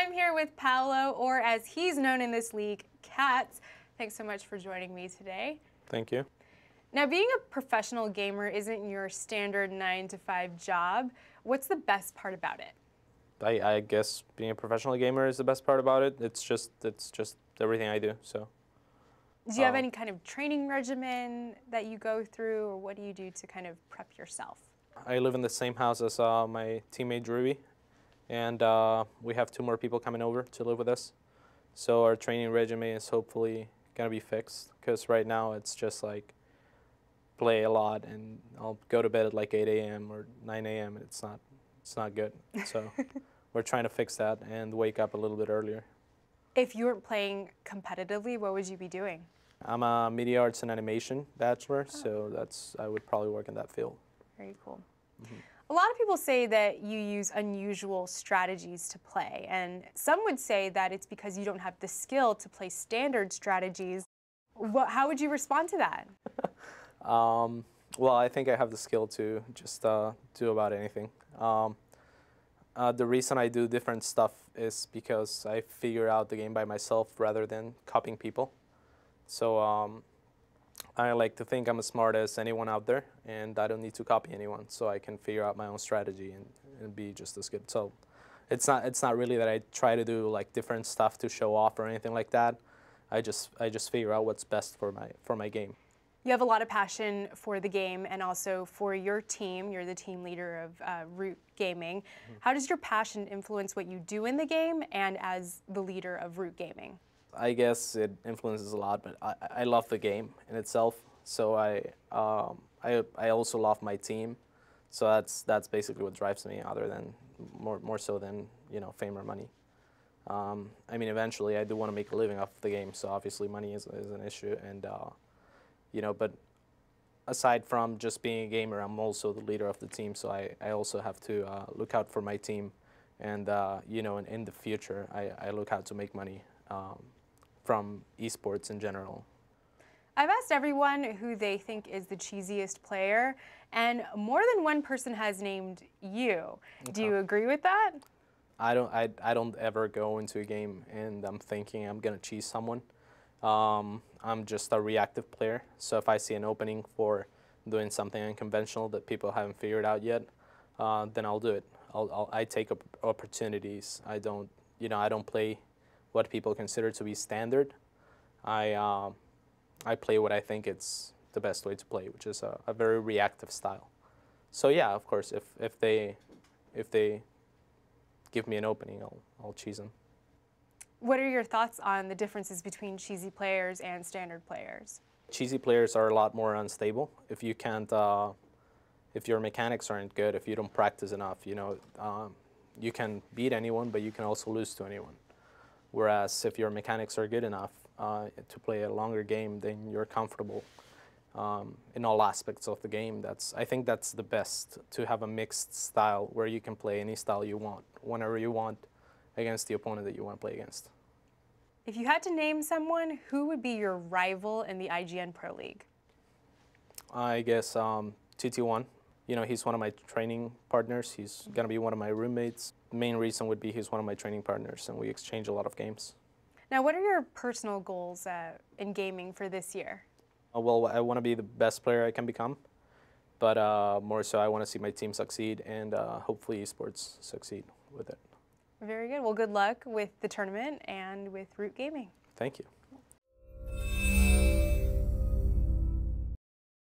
I'm here with Paolo, or as he's known in this league, Cats. Thanks so much for joining me today. Thank you. Now, being a professional gamer isn't your standard nine to five job. What's the best part about it? I, I, guess being a professional gamer is the best part about it. It's just it's just everything I do. So. Do you have um, any kind of training regimen that you go through, or what do you do to kind of prep yourself? I live in the same house as uh, my teammate Ruby, and uh, we have two more people coming over to live with us. So our training regimen is hopefully going to be fixed because right now it's just like play a lot and I'll go to bed at like 8 a.m. or 9 a.m. and it's not, it's not good. So we're trying to fix that and wake up a little bit earlier. If you weren't playing competitively, what would you be doing? I'm a media arts and animation bachelor, oh. so that's I would probably work in that field. Very cool. Mm -hmm. A lot of people say that you use unusual strategies to play, and some would say that it's because you don't have the skill to play standard strategies. What, how would you respond to that? um, well, I think I have the skill to just uh, do about anything. Um, uh, the reason I do different stuff is because I figure out the game by myself rather than copying people. So um, I like to think I'm as smart as anyone out there, and I don't need to copy anyone, so I can figure out my own strategy and, and be just as good. So it's not it's not really that I try to do like different stuff to show off or anything like that. I just I just figure out what's best for my for my game. You have a lot of passion for the game and also for your team. You're the team leader of uh, Root Gaming. Mm -hmm. How does your passion influence what you do in the game and as the leader of Root Gaming? I guess it influences a lot, but I, I love the game in itself. So I, um, I, I also love my team. So that's that's basically what drives me, other than more more so than you know fame or money. Um, I mean, eventually, I do want to make a living off the game, so obviously, money is, is an issue, and uh, you know, but aside from just being a gamer, I'm also the leader of the team, so I, I also have to uh, look out for my team, and uh, you know, in, in the future, I, I look out to make money. Um, from esports in general? I've asked everyone who they think is the cheesiest player, and more than one person has named you. Okay. Do you agree with that? I don't. I, I don't ever go into a game and I'm thinking I'm gonna cheese someone. Um, I'm just a reactive player. So if I see an opening for doing something unconventional that people haven't figured out yet, uh, then I'll do it. I'll, I'll, i take op opportunities. I don't, you know, I don't play what people consider to be standard. I, uh, I play what I think it's the best way to play, which is a, a very reactive style. So yeah, of course, if, if, they, if they give me an opening, I'll, I'll cheese them. What are your thoughts on the differences between cheesy players and standard players? Cheesy players are a lot more unstable. If you can't, uh, if your mechanics aren't good, if you don't practice enough, you know, um, you can beat anyone, but you can also lose to anyone. Whereas if your mechanics are good enough uh, to play a longer game, then you're comfortable um, in all aspects of the game. That's I think that's the best to have a mixed style where you can play any style you want, whenever you want, against the opponent that you want to play against. If you had to name someone, who would be your rival in the IGN Pro League? I guess um, TT1 you know, he's one of my training partners. He's going to be one of my roommates. main reason would be he's one of my training partners, and we exchange a lot of games. Now, what are your personal goals uh, in gaming for this year? Uh, well, I want to be the best player I can become, but uh, more so, I want to see my team succeed and uh, hopefully esports succeed with it. Very good. Well, good luck with the tournament and with Root Gaming. Thank you.